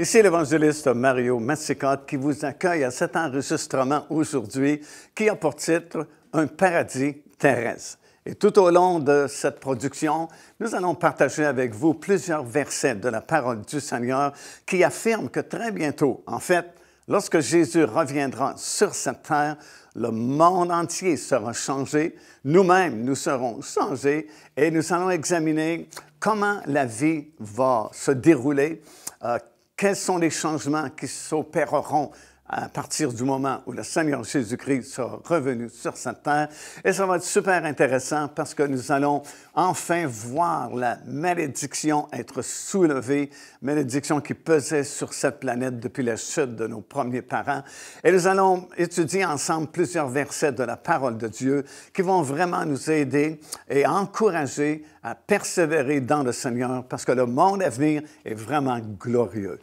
Ici l'évangéliste Mario Massicotte qui vous accueille à cet enregistrement aujourd'hui qui a pour titre Un paradis terrestre. Et tout au long de cette production, nous allons partager avec vous plusieurs versets de la parole du Seigneur qui affirment que très bientôt, en fait, lorsque Jésus reviendra sur cette terre, le monde entier sera changé, nous-mêmes, nous serons changés et nous allons examiner comment la vie va se dérouler, euh, quels sont les changements qui s'opéreront à partir du moment où le Seigneur Jésus-Christ sera revenu sur cette terre. Et ça va être super intéressant parce que nous allons enfin voir la malédiction être soulevée, malédiction qui pesait sur cette planète depuis la chute de nos premiers parents. Et nous allons étudier ensemble plusieurs versets de la parole de Dieu qui vont vraiment nous aider et encourager à persévérer dans le Seigneur parce que le monde à venir est vraiment glorieux.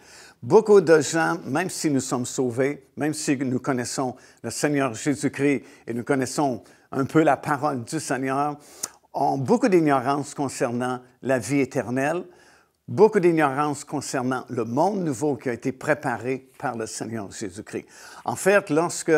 Beaucoup de gens, même si nous sommes sauvés, même si nous connaissons le Seigneur Jésus-Christ et nous connaissons un peu la parole du Seigneur, ont beaucoup d'ignorance concernant la vie éternelle, beaucoup d'ignorance concernant le monde nouveau qui a été préparé par le Seigneur Jésus-Christ. En fait, lorsque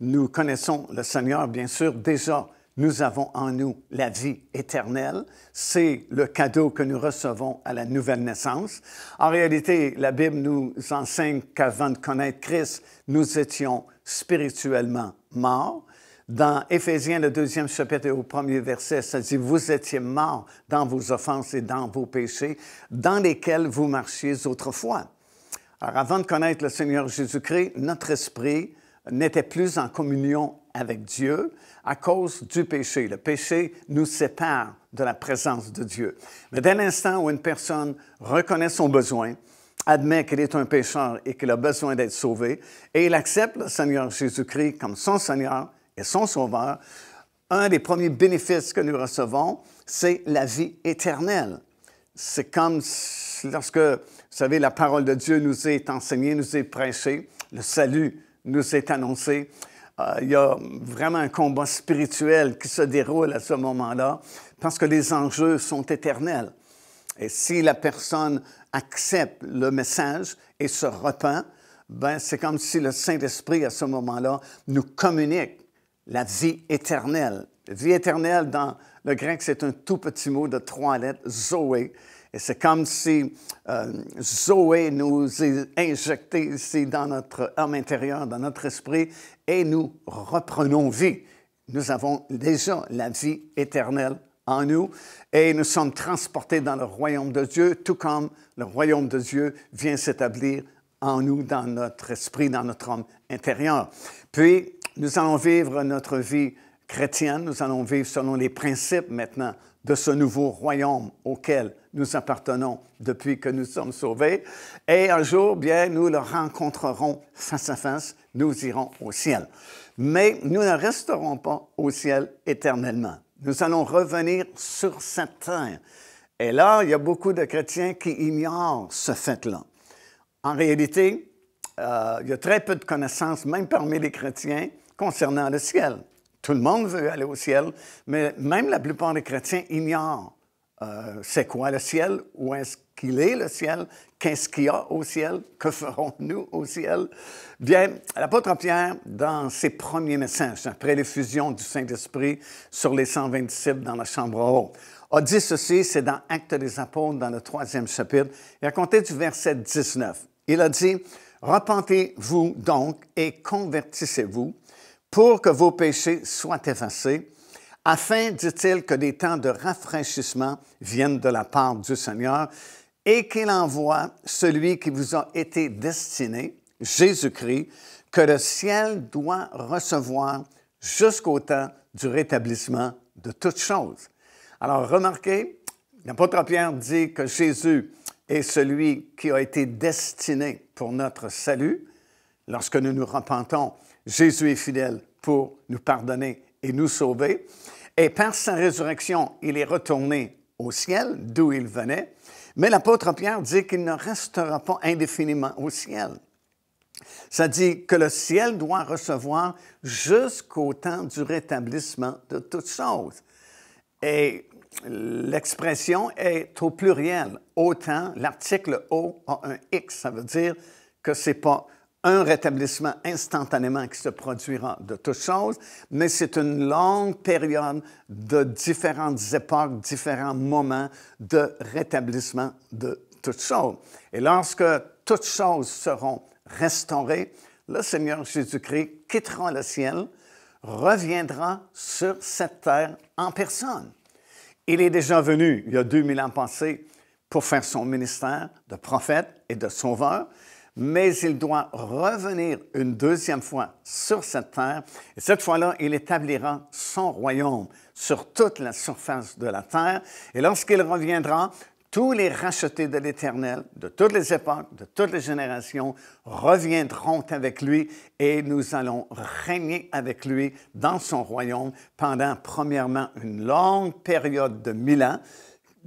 nous connaissons le Seigneur, bien sûr, déjà, nous avons en nous la vie éternelle. C'est le cadeau que nous recevons à la nouvelle naissance. En réalité, la Bible nous enseigne qu'avant de connaître Christ, nous étions spirituellement morts. Dans Éphésiens, le deuxième chapitre et au premier verset, ça dit, vous étiez morts dans vos offenses et dans vos péchés, dans lesquels vous marchiez autrefois. Alors, avant de connaître le Seigneur Jésus-Christ, notre esprit, n'était plus en communion avec Dieu à cause du péché. Le péché nous sépare de la présence de Dieu. Mais dès l'instant où une personne reconnaît son besoin, admet qu'elle est un pécheur et qu'elle a besoin d'être sauvée, et il accepte le Seigneur Jésus-Christ comme son Seigneur et son Sauveur, un des premiers bénéfices que nous recevons, c'est la vie éternelle. C'est comme lorsque, vous savez, la parole de Dieu nous est enseignée, nous est prêchée, le salut nous est annoncé. Euh, il y a vraiment un combat spirituel qui se déroule à ce moment-là parce que les enjeux sont éternels. Et si la personne accepte le message et se repent, ben c'est comme si le Saint-Esprit, à ce moment-là, nous communique la vie éternelle. La vie éternelle, dans le grec, c'est un tout petit mot de trois lettres, Zoé, et c'est comme si euh, Zoé nous est ici dans notre âme intérieure, dans notre esprit, et nous reprenons vie. Nous avons déjà la vie éternelle en nous et nous sommes transportés dans le royaume de Dieu, tout comme le royaume de Dieu vient s'établir en nous, dans notre esprit, dans notre âme intérieure. Puis, nous allons vivre notre vie chrétienne, nous allons vivre selon les principes maintenant de ce nouveau royaume auquel nous appartenons depuis que nous sommes sauvés. Et un jour, bien, nous le rencontrerons face à face, nous irons au ciel. Mais nous ne resterons pas au ciel éternellement. Nous allons revenir sur cette terre. Et là, il y a beaucoup de chrétiens qui ignorent ce fait-là. En réalité, euh, il y a très peu de connaissances, même parmi les chrétiens, concernant le ciel. Tout le monde veut aller au ciel, mais même la plupart des chrétiens ignorent euh, c'est quoi le ciel, où est-ce qu'il est le ciel, qu'est-ce qu'il y a au ciel, que ferons-nous au ciel. Bien, l'apôtre Pierre, dans ses premiers messages, après l'effusion du Saint-Esprit sur les 127 dans la chambre haute, a dit ceci, c'est dans Actes des Apôtres, dans le troisième chapitre, et a compté du verset 19. Il a dit, Repentez-vous donc et convertissez-vous pour que vos péchés soient effacés, afin, dit-il, que des temps de rafraîchissement viennent de la part du Seigneur et qu'il envoie celui qui vous a été destiné, Jésus-Christ, que le ciel doit recevoir jusqu'au temps du rétablissement de toutes choses. Alors remarquez, l'apôtre Pierre dit que Jésus est celui qui a été destiné pour notre salut. Lorsque nous nous repentons, Jésus est fidèle pour nous pardonner et nous sauver. Et par sa résurrection, il est retourné au ciel, d'où il venait. Mais l'apôtre Pierre dit qu'il ne restera pas indéfiniment au ciel. Ça dit que le ciel doit recevoir jusqu'au temps du rétablissement de toutes choses. Et l'expression est au pluriel. Autant, l'article O a un X, ça veut dire que c'est pas un rétablissement instantanément qui se produira de toutes choses, mais c'est une longue période de différentes époques, différents moments de rétablissement de toutes choses. Et lorsque toutes choses seront restaurées, le Seigneur Jésus-Christ quittera le ciel, reviendra sur cette terre en personne. Il est déjà venu, il y a 2000 ans passés, pour faire son ministère de prophète et de sauveur mais il doit revenir une deuxième fois sur cette terre. Et cette fois-là, il établira son royaume sur toute la surface de la terre. Et lorsqu'il reviendra, tous les rachetés de l'Éternel, de toutes les époques, de toutes les générations, reviendront avec lui et nous allons régner avec lui dans son royaume pendant, premièrement, une longue période de mille ans,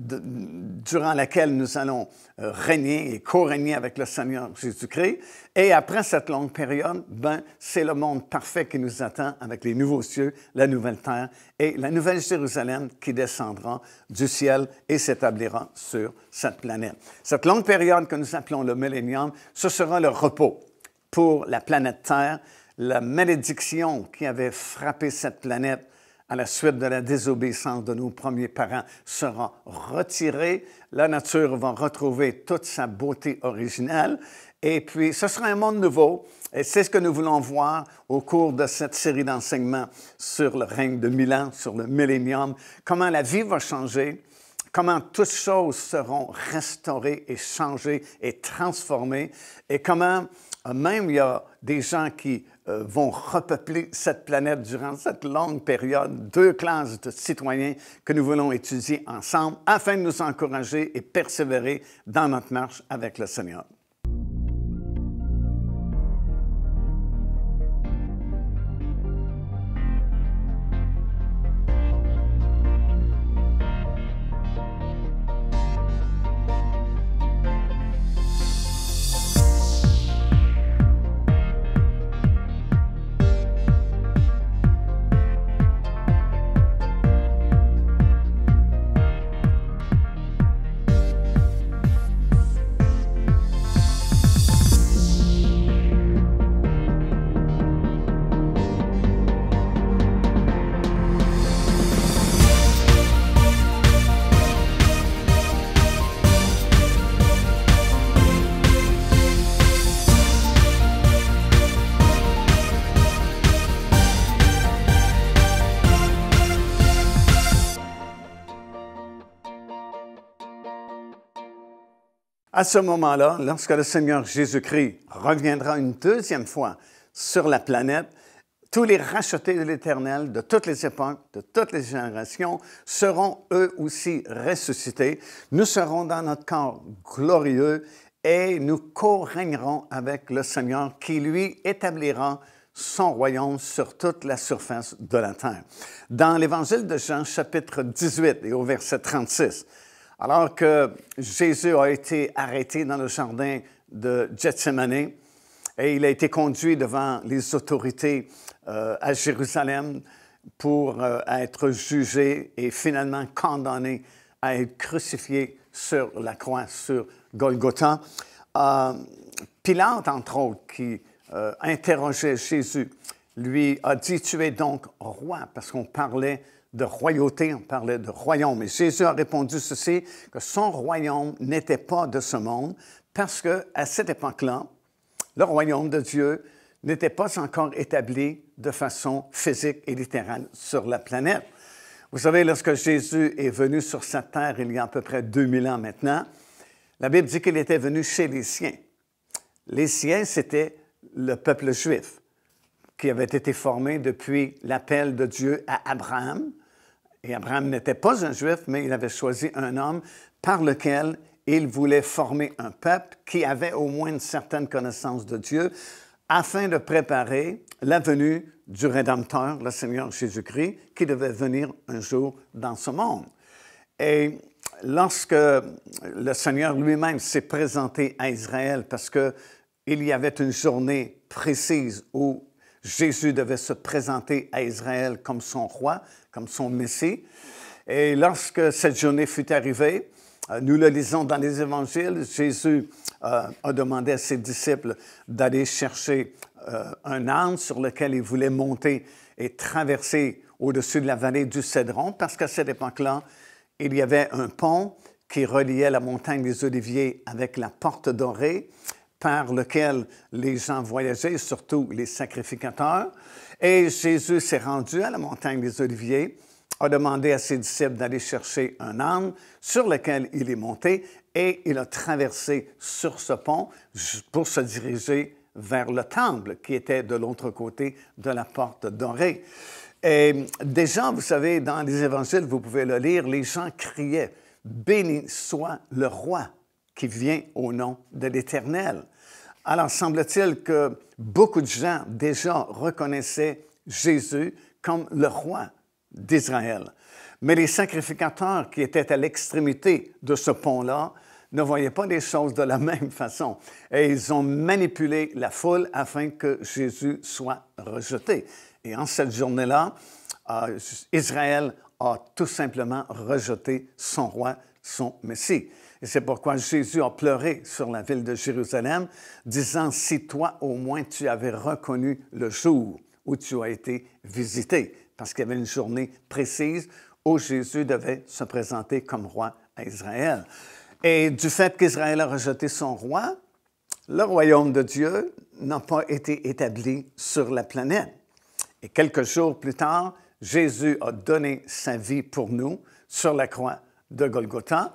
durant laquelle nous allons euh, régner et co-régner avec le Seigneur Jésus-Christ. Et après cette longue période, ben, c'est le monde parfait qui nous attend avec les nouveaux cieux, la nouvelle terre et la nouvelle Jérusalem qui descendra du ciel et s'établira sur cette planète. Cette longue période que nous appelons le millénium, ce sera le repos pour la planète Terre. La malédiction qui avait frappé cette planète à la suite de la désobéissance de nos premiers parents, sera retirée. La nature va retrouver toute sa beauté originale. Et puis, ce sera un monde nouveau. Et c'est ce que nous voulons voir au cours de cette série d'enseignements sur le règne de Milan, sur le millénium, comment la vie va changer, comment toutes choses seront restaurées et changées et transformées, et comment euh, même il y a des gens qui euh, vont repeupler cette planète durant cette longue période, deux classes de citoyens que nous voulons étudier ensemble afin de nous encourager et persévérer dans notre marche avec le Seigneur. à ce moment-là, lorsque le Seigneur Jésus-Christ reviendra une deuxième fois sur la planète, tous les rachetés de l'Éternel de toutes les époques, de toutes les générations, seront eux aussi ressuscités. Nous serons dans notre corps glorieux et nous co règnerons avec le Seigneur qui, lui, établira son royaume sur toute la surface de la terre. Dans l'Évangile de Jean, chapitre 18 et au verset 36, alors que Jésus a été arrêté dans le jardin de Gethsemane et il a été conduit devant les autorités euh, à Jérusalem pour euh, être jugé et finalement condamné à être crucifié sur la croix, sur Golgotha. Euh, Pilate, entre autres, qui interrogeait Jésus, lui a dit, tu es donc roi, parce qu'on parlait de royauté, on parlait de royaume. Et Jésus a répondu ceci, que son royaume n'était pas de ce monde, parce que à cette époque-là, le royaume de Dieu n'était pas encore établi de façon physique et littérale sur la planète. Vous savez, lorsque Jésus est venu sur cette terre il y a à peu près 2000 ans maintenant, la Bible dit qu'il était venu chez les siens. Les siens, c'était le peuple juif qui avait été formé depuis l'appel de Dieu à Abraham et Abraham n'était pas un juif, mais il avait choisi un homme par lequel il voulait former un peuple qui avait au moins une certaine connaissance de Dieu afin de préparer la venue du Rédempteur, le Seigneur Jésus-Christ, qui devait venir un jour dans ce monde. Et lorsque le Seigneur lui-même s'est présenté à Israël, parce qu'il y avait une journée précise où Jésus devait se présenter à Israël comme son roi, comme son Messie. Et lorsque cette journée fut arrivée, euh, nous le lisons dans les évangiles, Jésus euh, a demandé à ses disciples d'aller chercher euh, un arbre sur lequel il voulait monter et traverser au-dessus de la vallée du Cédron, parce qu'à cette époque-là, il y avait un pont qui reliait la montagne des Oliviers avec la porte dorée par lequel les gens voyageaient, surtout les sacrificateurs. Et Jésus s'est rendu à la montagne des Oliviers, a demandé à ses disciples d'aller chercher un âne sur lequel il est monté et il a traversé sur ce pont pour se diriger vers le temple qui était de l'autre côté de la porte dorée. Et déjà, vous savez, dans les évangiles, vous pouvez le lire, les gens criaient, Béni soit le roi qui vient au nom de l'Éternel. Alors, semble-t-il que beaucoup de gens déjà reconnaissaient Jésus comme le roi d'Israël. Mais les sacrificateurs qui étaient à l'extrémité de ce pont-là ne voyaient pas les choses de la même façon. Et ils ont manipulé la foule afin que Jésus soit rejeté. Et en cette journée-là, euh, Israël a tout simplement rejeté son roi, son Messie. Et c'est pourquoi Jésus a pleuré sur la ville de Jérusalem, disant, Si toi au moins tu avais reconnu le jour où tu as été visité, parce qu'il y avait une journée précise où Jésus devait se présenter comme roi à Israël. Et du fait qu'Israël a rejeté son roi, le royaume de Dieu n'a pas été établi sur la planète. Et quelques jours plus tard, Jésus a donné sa vie pour nous sur la croix de Golgotha.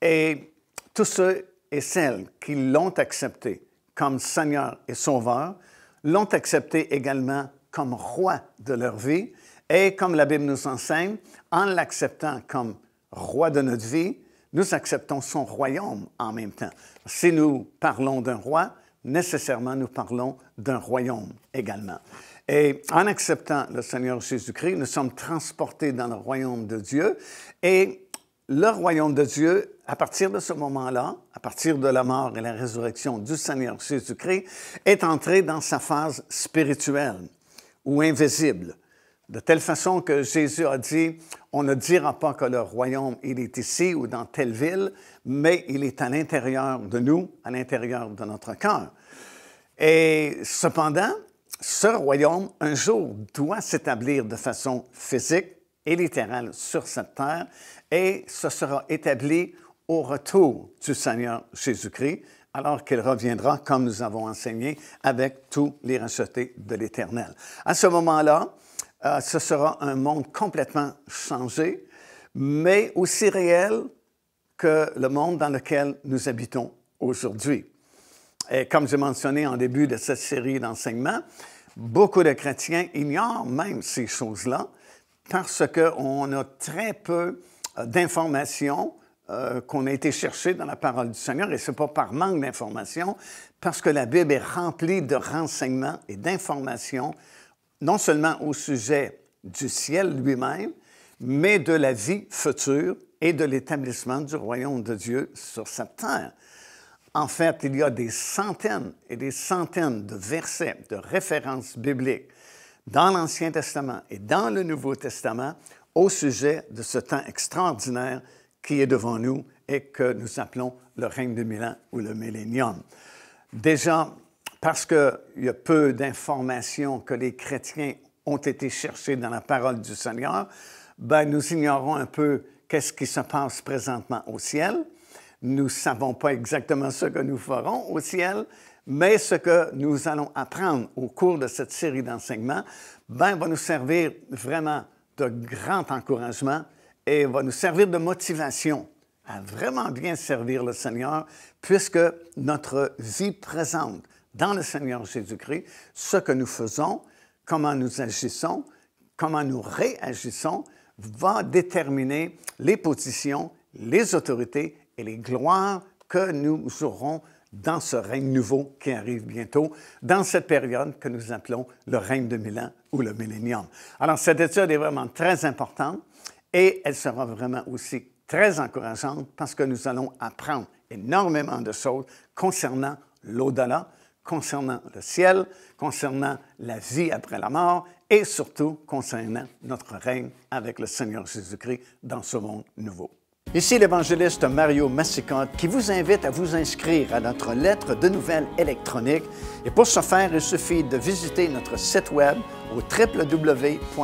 Et tous ceux et celles qui l'ont accepté comme Seigneur et Sauveur l'ont accepté également comme roi de leur vie. Et comme la Bible nous enseigne, en l'acceptant comme roi de notre vie, nous acceptons son royaume en même temps. Si nous parlons d'un roi, nécessairement nous parlons d'un royaume également. Et en acceptant le Seigneur Jésus-Christ, nous sommes transportés dans le royaume de Dieu. Et le royaume de Dieu, à partir de ce moment-là, à partir de la mort et la résurrection du Seigneur Jésus-Christ, est entré dans sa phase spirituelle ou invisible. De telle façon que Jésus a dit, on ne dira pas que le royaume, il est ici ou dans telle ville, mais il est à l'intérieur de nous, à l'intérieur de notre cœur. Et cependant, ce royaume, un jour, doit s'établir de façon physique et littérale sur cette terre, et ce sera établi au retour du Seigneur Jésus-Christ, alors qu'il reviendra, comme nous avons enseigné, avec tous les rachetés de l'Éternel. À ce moment-là, euh, ce sera un monde complètement changé, mais aussi réel que le monde dans lequel nous habitons aujourd'hui. Et comme j'ai mentionné en début de cette série d'enseignements, beaucoup de chrétiens ignorent même ces choses-là parce qu'on a très peu euh, d'informations euh, qu'on a été chercher dans la parole du Seigneur, et ce n'est pas par manque d'informations, parce que la Bible est remplie de renseignements et d'informations, non seulement au sujet du ciel lui-même, mais de la vie future et de l'établissement du royaume de Dieu sur cette terre. En fait, il y a des centaines et des centaines de versets, de références bibliques dans l'Ancien Testament et dans le Nouveau Testament au sujet de ce temps extraordinaire qui est devant nous et que nous appelons le règne de Milan ou le millénium. Déjà, parce qu'il y a peu d'informations que les chrétiens ont été chercher dans la parole du Seigneur, ben, nous ignorons un peu qu'est-ce qui se passe présentement au ciel. Nous ne savons pas exactement ce que nous ferons au ciel, mais ce que nous allons apprendre au cours de cette série d'enseignements ben, va nous servir vraiment de grand encouragement et va nous servir de motivation à vraiment bien servir le Seigneur, puisque notre vie présente dans le Seigneur Jésus-Christ, ce que nous faisons, comment nous agissons, comment nous réagissons, va déterminer les positions, les autorités et les gloires que nous aurons dans ce règne nouveau qui arrive bientôt, dans cette période que nous appelons le règne de Milan ou le millénium. Alors, cette étude est vraiment très importante et elle sera vraiment aussi très encourageante parce que nous allons apprendre énormément de choses concernant l'au-delà, concernant le ciel, concernant la vie après la mort et surtout concernant notre règne avec le Seigneur Jésus-Christ dans ce monde nouveau. Ici l'évangéliste Mario Massicotte qui vous invite à vous inscrire à notre lettre de nouvelles électroniques. Et pour ce faire, il suffit de visiter notre site web au www.paindevie.org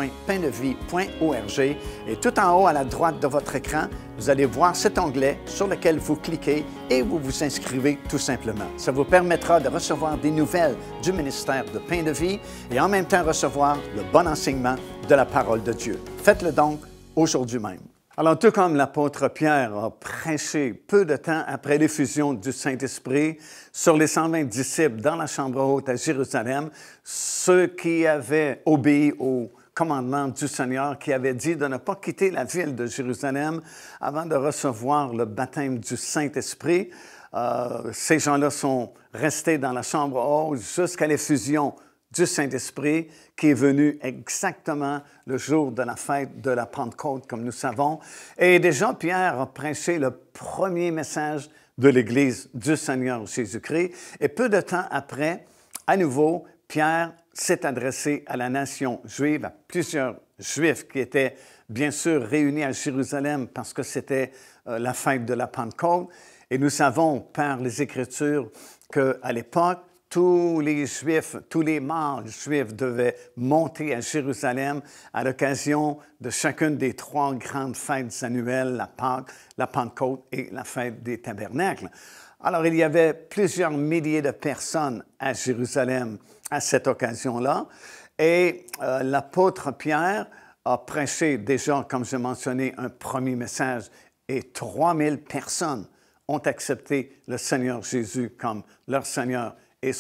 et tout en haut à la droite de votre écran, vous allez voir cet onglet sur lequel vous cliquez et vous vous inscrivez tout simplement. Ça vous permettra de recevoir des nouvelles du ministère de Pain de Vie et en même temps recevoir le bon enseignement de la parole de Dieu. Faites-le donc aujourd'hui même. Alors, tout comme l'apôtre Pierre a prêché peu de temps après l'effusion du Saint-Esprit sur les 120 disciples dans la chambre haute à Jérusalem, ceux qui avaient obéi au commandement du Seigneur qui avait dit de ne pas quitter la ville de Jérusalem avant de recevoir le baptême du Saint-Esprit. Euh, ces gens-là sont restés dans la chambre haute jusqu'à l'effusion du Saint-Esprit qui est venu exactement le jour de la fête de la Pentecôte, comme nous savons. Et déjà, Pierre a prêché le premier message de l'Église du Seigneur Jésus-Christ. Et peu de temps après, à nouveau, Pierre s'est adressé à la nation juive, à plusieurs juifs qui étaient bien sûr réunis à Jérusalem parce que c'était euh, la fête de la Pentecôte. Et nous savons par les Écritures qu'à l'époque, tous les Juifs, tous les mâles juifs devaient monter à Jérusalem à l'occasion de chacune des trois grandes fêtes annuelles, la Pâque, la Pentecôte et la fête des tabernacles. Alors, il y avait plusieurs milliers de personnes à Jérusalem à cette occasion-là, et euh, l'apôtre Pierre a prêché déjà, comme je mentionné, un premier message, et 3000 personnes ont accepté le Seigneur Jésus comme leur Seigneur et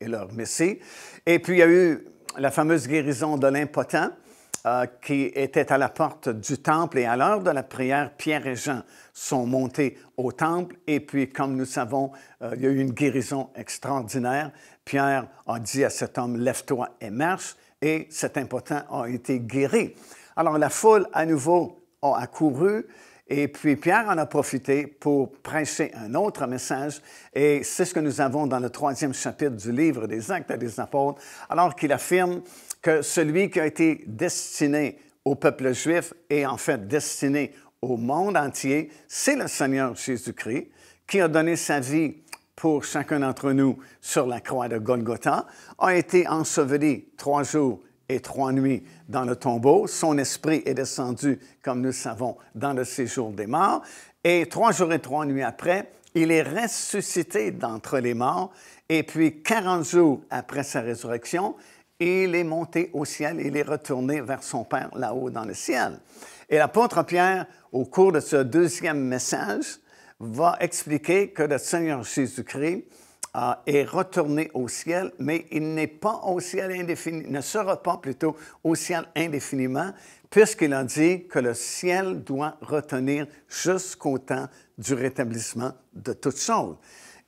et leur Messie. Et puis, il y a eu la fameuse guérison de l'impotent euh, qui était à la porte du temple. Et à l'heure de la prière, Pierre et Jean sont montés au temple. Et puis, comme nous savons, euh, il y a eu une guérison extraordinaire. Pierre a dit à cet homme, lève-toi et marche. Et cet impotent a été guéri. Alors, la foule, à nouveau, a accouru. Et puis Pierre en a profité pour prêcher un autre message, et c'est ce que nous avons dans le troisième chapitre du livre des Actes des Apôtres, alors qu'il affirme que celui qui a été destiné au peuple juif et en fait destiné au monde entier, c'est le Seigneur Jésus-Christ qui a donné sa vie pour chacun d'entre nous sur la croix de Golgotha, a été enseveli trois jours et trois nuits dans le tombeau. Son esprit est descendu, comme nous savons, dans le séjour des morts. Et trois jours et trois nuits après, il est ressuscité d'entre les morts. Et puis, quarante jours après sa résurrection, il est monté au ciel, il est retourné vers son Père là-haut dans le ciel. Et l'apôtre Pierre, au cours de ce deuxième message, va expliquer que le Seigneur Jésus-Christ est retourné au ciel, mais il n'est pas au ciel indéfini, ne sera pas plutôt au ciel indéfiniment, puisqu'il a dit que le ciel doit retenir jusqu'au temps du rétablissement de toutes choses.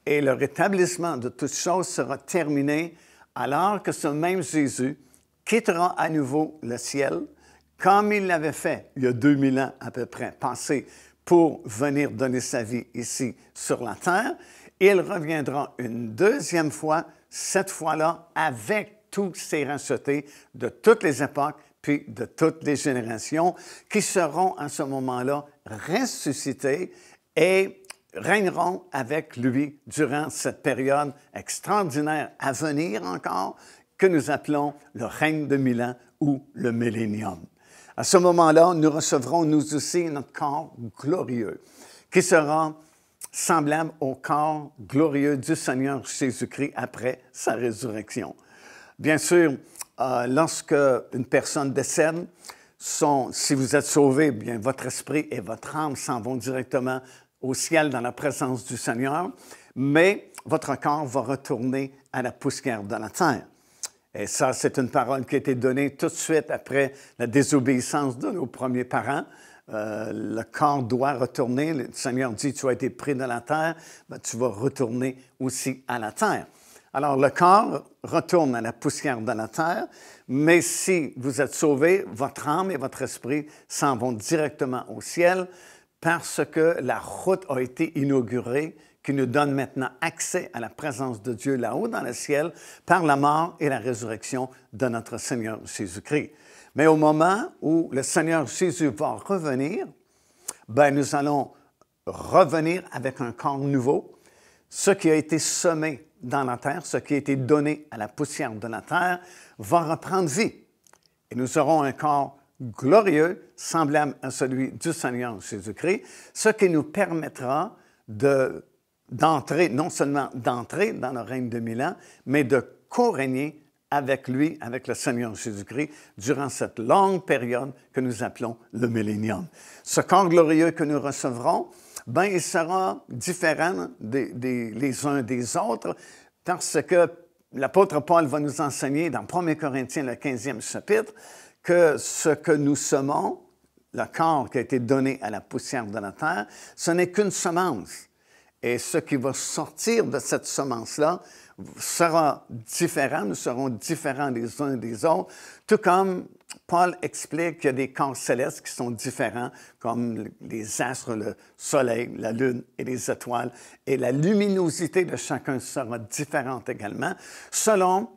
Et le rétablissement de toutes choses sera terminé alors que ce même Jésus quittera à nouveau le ciel, comme il l'avait fait il y a 2000 ans à peu près, passé, pour venir donner sa vie ici sur la terre. Il reviendra une deuxième fois, cette fois-là, avec tous ses rachetés de toutes les époques, puis de toutes les générations, qui seront à ce moment-là ressuscités et régneront avec lui durant cette période extraordinaire à venir encore, que nous appelons le règne de Milan ou le millénium. À ce moment-là, nous recevrons nous aussi notre corps glorieux, qui sera semblable au corps glorieux du Seigneur Jésus-Christ après sa résurrection. Bien sûr, euh, lorsque une personne décède, si vous êtes sauvé, bien votre esprit et votre âme s'en vont directement au ciel dans la présence du Seigneur, mais votre corps va retourner à la poussière de la terre. Et ça, c'est une parole qui a été donnée tout de suite après la désobéissance de nos premiers parents. Euh, le corps doit retourner. Le Seigneur dit, tu as été pris de la terre, ben, tu vas retourner aussi à la terre. Alors le corps retourne à la poussière de la terre, mais si vous êtes sauvé, votre âme et votre esprit s'en vont directement au ciel parce que la route a été inaugurée qui nous donne maintenant accès à la présence de Dieu là-haut dans le ciel par la mort et la résurrection de notre Seigneur Jésus-Christ. Mais au moment où le Seigneur Jésus va revenir, ben nous allons revenir avec un corps nouveau. Ce qui a été semé dans la terre, ce qui a été donné à la poussière de la terre, va reprendre vie. Et nous aurons un corps glorieux, semblable à celui du Seigneur Jésus-Christ, ce qui nous permettra d'entrer, non seulement d'entrer dans le règne de Milan, mais de co-régner avec lui, avec le Seigneur Jésus-Christ, durant cette longue période que nous appelons le millénium. Ce corps glorieux que nous recevrons, ben, il sera différent des, les uns des autres parce que l'apôtre Paul va nous enseigner dans 1 Corinthiens, le 15e chapitre, que ce que nous semons, le corps qui a été donné à la poussière de la terre, ce n'est qu'une semence. Et ce qui va sortir de cette semence-là, sera différent, nous serons différents des uns des autres, tout comme Paul explique qu'il y a des corps célestes qui sont différents, comme les astres, le soleil, la lune et les étoiles, et la luminosité de chacun sera différente également, selon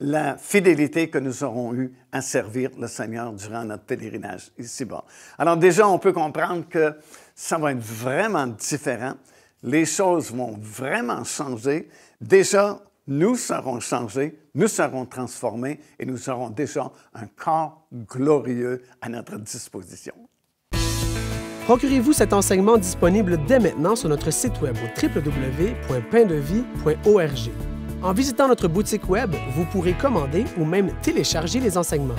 la fidélité que nous aurons eue à servir le Seigneur durant notre pèlerinage ici-bas. Alors déjà, on peut comprendre que ça va être vraiment différent les choses vont vraiment changer. Déjà, nous serons changés, nous serons transformés et nous aurons déjà un corps glorieux à notre disposition. Procurez-vous cet enseignement disponible dès maintenant sur notre site web au www.paindevie.org. En visitant notre boutique web, vous pourrez commander ou même télécharger les enseignements.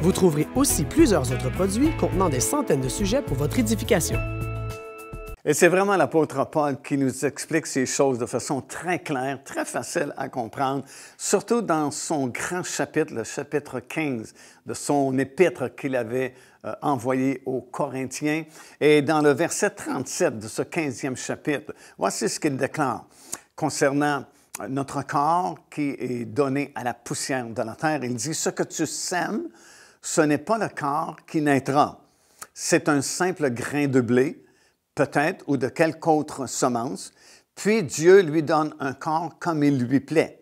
Vous trouverez aussi plusieurs autres produits contenant des centaines de sujets pour votre édification. Et c'est vraiment l'apôtre Paul qui nous explique ces choses de façon très claire, très facile à comprendre, surtout dans son grand chapitre, le chapitre 15 de son épître qu'il avait euh, envoyé aux Corinthiens. Et dans le verset 37 de ce 15e chapitre, voici ce qu'il déclare concernant euh, notre corps qui est donné à la poussière de la terre. Il dit, ce que tu sèmes, ce n'est pas le corps qui naîtra. C'est un simple grain de blé peut-être, ou de quelque autre semence, puis Dieu lui donne un corps comme il lui plaît.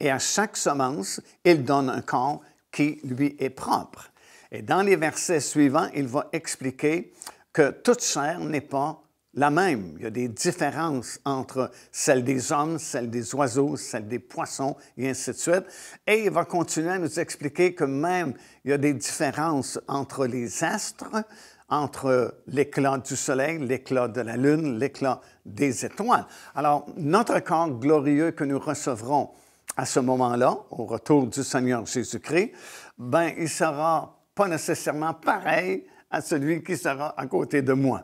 Et à chaque semence, il donne un corps qui lui est propre. Et dans les versets suivants, il va expliquer que toute chair n'est pas la même. Il y a des différences entre celle des hommes, celle des oiseaux, celle des poissons, et ainsi de suite. Et il va continuer à nous expliquer que même il y a des différences entre les astres, entre l'éclat du soleil, l'éclat de la lune, l'éclat des étoiles. Alors, notre corps glorieux que nous recevrons à ce moment-là, au retour du Seigneur Jésus-Christ, ben, il sera pas nécessairement pareil à celui qui sera à côté de moi.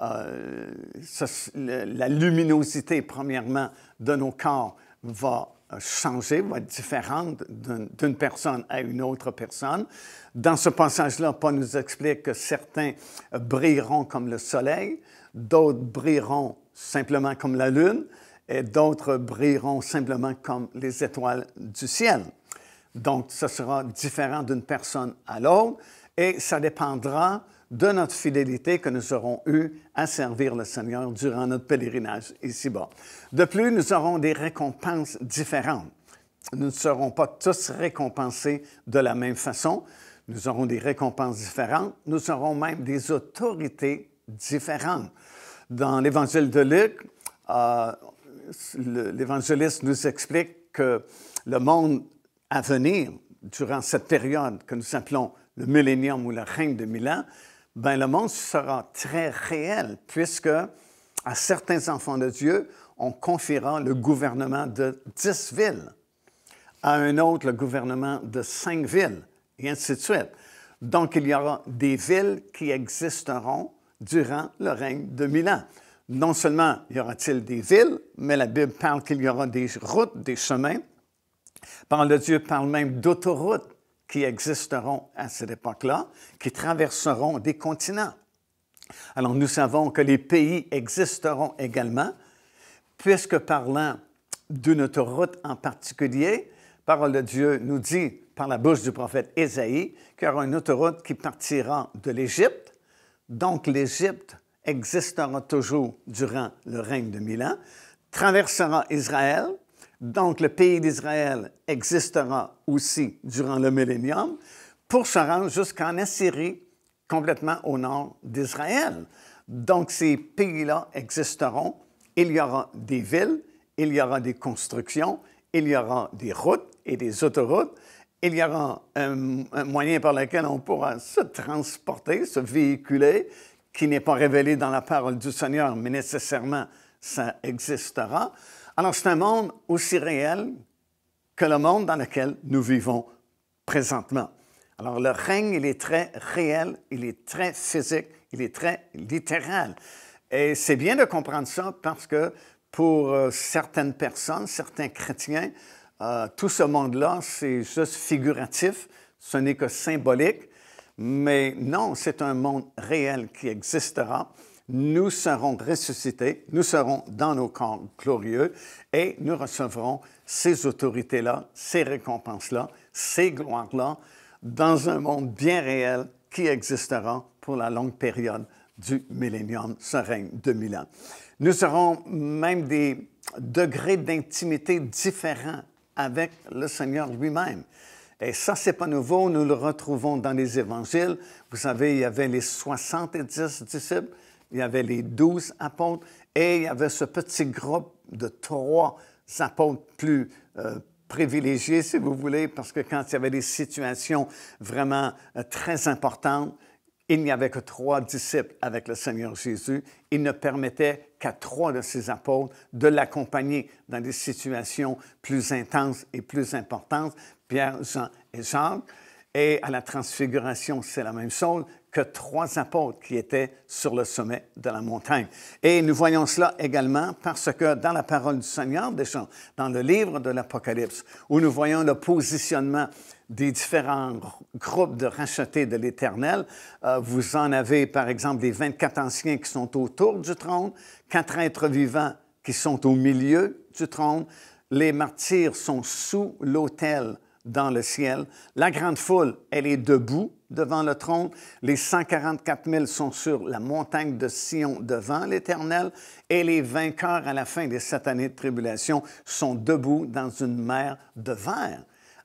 Euh, la luminosité, premièrement, de nos corps va changer, va être différente d'une personne à une autre personne. Dans ce passage-là, Paul nous explique que certains brilleront comme le soleil, d'autres brilleront simplement comme la lune, et d'autres brilleront simplement comme les étoiles du ciel. Donc, ce sera différent d'une personne à l'autre, et ça dépendra de notre fidélité que nous aurons eue à servir le Seigneur durant notre pèlerinage ici-bas. De plus, nous aurons des récompenses différentes. Nous ne serons pas tous récompensés de la même façon. Nous aurons des récompenses différentes. Nous aurons même des autorités différentes. Dans l'Évangile de Luc, euh, l'évangéliste nous explique que le monde à venir, durant cette période que nous appelons le millénium ou le règne de Milan, ben le monde sera très réel puisque à certains enfants de Dieu, on confiera le gouvernement de dix villes, à un autre le gouvernement de cinq villes, et ainsi de suite. Donc, il y aura des villes qui existeront durant le règne de Milan. Non seulement y aura-t-il des villes, mais la Bible parle qu'il y aura des routes, des chemins. Parle de Dieu parle même d'autoroutes qui existeront à cette époque-là, qui traverseront des continents. Alors nous savons que les pays existeront également, puisque parlant d'une autoroute en particulier, Parole de Dieu nous dit par la bouche du prophète Ésaïe qu'il y aura une autoroute qui partira de l'Égypte. Donc l'Égypte existera toujours durant le règne de Milan, traversera Israël, donc, le pays d'Israël existera aussi durant le millénium pour se rendre jusqu'en Assyrie, complètement au nord d'Israël. Donc, ces pays-là existeront. Il y aura des villes, il y aura des constructions, il y aura des routes et des autoroutes. Il y aura un, un moyen par lequel on pourra se transporter, se véhiculer, qui n'est pas révélé dans la parole du Seigneur, mais nécessairement ça existera. Alors, c'est un monde aussi réel que le monde dans lequel nous vivons présentement. Alors, le règne, il est très réel, il est très physique, il est très littéral. Et c'est bien de comprendre ça parce que pour euh, certaines personnes, certains chrétiens, euh, tout ce monde-là, c'est juste figuratif, ce n'est que symbolique. Mais non, c'est un monde réel qui existera nous serons ressuscités, nous serons dans nos camps glorieux et nous recevrons ces autorités-là, ces récompenses-là, ces gloires-là, dans un monde bien réel qui existera pour la longue période du millénium, ce règne de mille ans. Nous aurons même des degrés d'intimité différents avec le Seigneur lui-même. Et ça, c'est pas nouveau, nous le retrouvons dans les évangiles. Vous savez, il y avait les 70 disciples, il y avait les douze apôtres et il y avait ce petit groupe de trois apôtres plus euh, privilégiés, si vous voulez, parce que quand il y avait des situations vraiment euh, très importantes, il n'y avait que trois disciples avec le Seigneur Jésus. Il ne permettait qu'à trois de ces apôtres de l'accompagner dans des situations plus intenses et plus importantes, Pierre, Jean et Jacques. Et à la transfiguration, c'est la même chose que trois apôtres qui étaient sur le sommet de la montagne. Et nous voyons cela également parce que dans la parole du Seigneur, déjà, dans le livre de l'Apocalypse, où nous voyons le positionnement des différents groupes de rachetés de l'Éternel. Euh, vous en avez, par exemple, les 24 anciens qui sont autour du trône, quatre êtres vivants qui sont au milieu du trône. Les martyrs sont sous l'autel dans le ciel. La grande foule, elle est debout devant le trône. Les 144 000 sont sur la montagne de Sion devant l'Éternel. Et les vainqueurs à la fin des sept années de tribulation sont debout dans une mer de verre.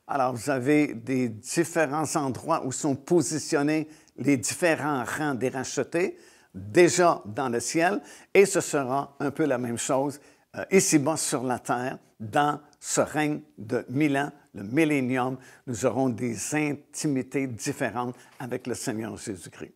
Alors, vous avez des différents endroits où sont positionnés les différents rangs des rachetés, déjà dans le ciel, et ce sera un peu la même chose euh, ici-bas sur la terre, dans ce règne de mille ans le millénium, nous aurons des intimités différentes avec le Seigneur Jésus-Christ.